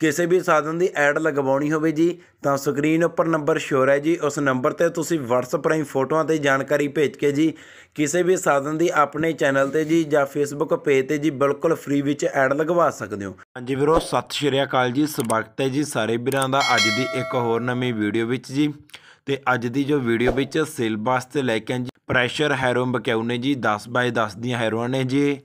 ਕਿਸੇ ਵੀ ਸਾਧਨ ਦੀ ਐਡ ਲਗਵਾਉਣੀ ਹੋਵੇ ਜੀ ਤਾਂ ਸਕਰੀਨ ਉੱਪਰ ਨੰਬਰ ਸ਼ੋਰ ਹੈ ਜੀ ਉਸ ਨੰਬਰ ਤੇ ਤੁਸੀਂ WhatsApp ਰਾਹੀਂ ਫੋਟੋਆਂ ਤੇ ਜਾਣਕਾਰੀ ਭੇਜ ਕੇ ਜੀ ਕਿਸੇ ਵੀ ਸਾਧਨ ਦੀ ਆਪਣੇ ਚੈਨਲ ਤੇ ਜੀ ਜਾਂ Facebook ਪੇਜ ਤੇ ਜੀ ਬਿਲਕੁਲ ਫ੍ਰੀ ਵਿੱਚ ਐਡ ਲਗਵਾ ਸਕਦੇ ਹੋ ਹਾਂਜੀ ਵੀਰੋ ਸਤਿ ਸ਼੍ਰੀ ਅਕਾਲ ਜੀ ਸਵਾਗਤ ਹੈ ਜੀ ਸਾਰੇ ਵੀਰਾਂ ਦਾ ਅੱਜ ਦੀ ਇੱਕ ਹੋਰ ਨਵੀਂ ਵੀਡੀਓ ਵਿੱਚ ਜੀ ਤੇ ਅੱਜ ਦੀ ਜੋ ਵੀਡੀਓ ਵਿੱਚ ਸਿਲਬਸ ਤੇ ਲੈ ਕੇ ਜੀ ਪ੍ਰੈਸ਼ਰ ਹੈਰੋਮ ਬਕਿਉ ਜੀ 10 ਬਾਏ 10 ਦੀਆਂ ਹੈਰੋਆਂ ਨੇ ਜੀ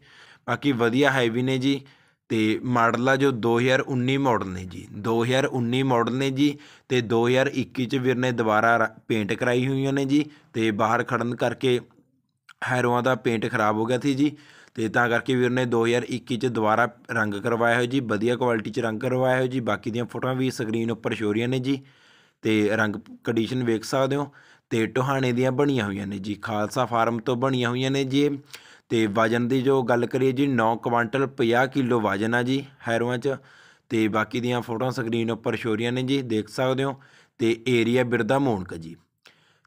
ਬਾਕੀ ਵਧੀਆ ਹੈਵੀ ਨੇ ਜੀ ਤੇ ਮਾਡਲ ਆ ਜੋ 2019 ਮਾਡਲ ਨੇ ਜੀ 2019 ਮਾਡਲ ਨੇ ਜੀ ਤੇ 2021 'ਚ ਵੀਰ ਨੇ ਦੁਬਾਰਾ ਪੇਂਟ ਕਰਾਈ ਹੋਈਆਂ ਨੇ ਜੀ ਤੇ ਬਾਹਰ ਖੜਨ ਕਰਕੇ ਹੈਰੋਆਂ ਦਾ ਪੇਂਟ ਖਰਾਬ ਹੋ ਗਿਆ ਸੀ ਜੀ ਤੇ ਤਾਂ ਕਰਕੇ ਵੀਰ ਨੇ 2021 'ਚ ਦੁਬਾਰਾ ਰੰਗ ਕਰਵਾਇਆ ਹੋਇਆ ਜੀ ਵਧੀਆ ਕੁਆਲਿਟੀ 'ਚ ਰੰਗ ਕਰਵਾਇਆ ਹੋਇਆ ਜੀ ਬਾਕੀ ਦੀਆਂ ਫੋਟੋਆਂ ਵੀ ਸਕਰੀਨ ਉੱਪਰ ਸ਼ੋ ਰਹੀਆਂ ਨੇ ਜੀ ਤੇ ਰੰਗ ਕੰਡੀਸ਼ਨ ਵੇਖ ਸਕਦੇ ਹੋ ਤੇ ਟੋਹਾਣੇ ਦੀਆਂ ਬਣੀਆਂ ਹੋਈਆਂ ਨੇ ਜੀ ਖਾਲਸਾ ਫਾਰਮ ਤੋਂ ਬਣੀਆਂ ਹੋਈਆਂ ਨੇ ਜੀ ਤੇ ਵਜ਼ਨ ਦੀ ਜੋ ਗੱਲ ਕਰੀਏ ਜੀ 9 ਕੁਇੰਟਲ 50 ਕਿਲੋ ਵਜ਼ਨ ਆ ਜੀ ਹੈਰੋਆਂ 'ਚ ਤੇ ਬਾਕੀ ਦੀਆਂ ਫੋਟੋਆਂ ਸਕਰੀਨ ਉੱਪਰ ਸ਼ੋਰੀਆਂ ਨੇ ਜੀ ਦੇਖ ਸਕਦੇ ਹੋ ਤੇ ਏਰੀਆ ਬਿਰਦਾ ਮੋਣਕ ਜੀ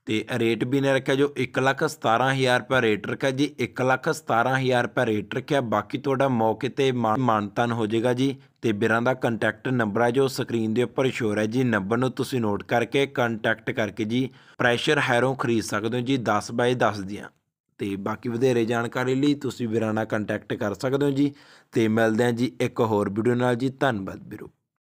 ਤੇ ਰੇਟ ਵੀ ਨੇ ਰੱਖਿਆ ਜੋ 117000 ਰੁਪਏ ਰੇਟ ਰੱਖਿਆ ਜੀ 117000 ਰੁਪਏ ਰੇਟ ਰੱਖਿਆ ਬਾਕੀ ਤੁਹਾਡਾ ਮੌਕੇ ਤੇ ਮਾਨਤਨ ਹੋ ਜਾਏਗਾ ਜੀ ਤੇ ਬਿਰਾਂ ਦਾ ਕੰਟੈਕਟ ਨੰਬਰ ਆ ਜੋ ਸਕਰੀਨ ਦੇ ਉੱਪਰ ਸ਼ੋਰ ਹੈ ਜੀ ਨੰਬਰ ਨੂੰ ਤੁਸੀਂ ਨੋਟ ਕਰਕੇ ਕੰਟੈਕਟ ਕਰਕੇ ਜੀ ਪ੍ਰੈਸ਼ਰ ਹੈਰੋਂ ਖਰੀਦ ਸਕਦੇ ਹੋ ਜੀ 10 ਬਾਏ 10 ਦੀਆਂ ਤੇ ਬਾਕੀ ਵਧੇਰੇ ਜਾਣਕਾਰੀ ਲਈ ਤੁਸੀਂ ਵੀਰਾਂ ਨਾਲ ਕੰਟੈਕਟ ਕਰ ਸਕਦੇ ਹੋ ਜੀ ਤੇ ਮਿਲਦੇ ਹਾਂ ਜੀ ਇੱਕ ਹੋਰ ਵੀਡੀਓ ਨਾਲ ਜੀ ਧੰਨਵਾਦ ਵੀਰੋ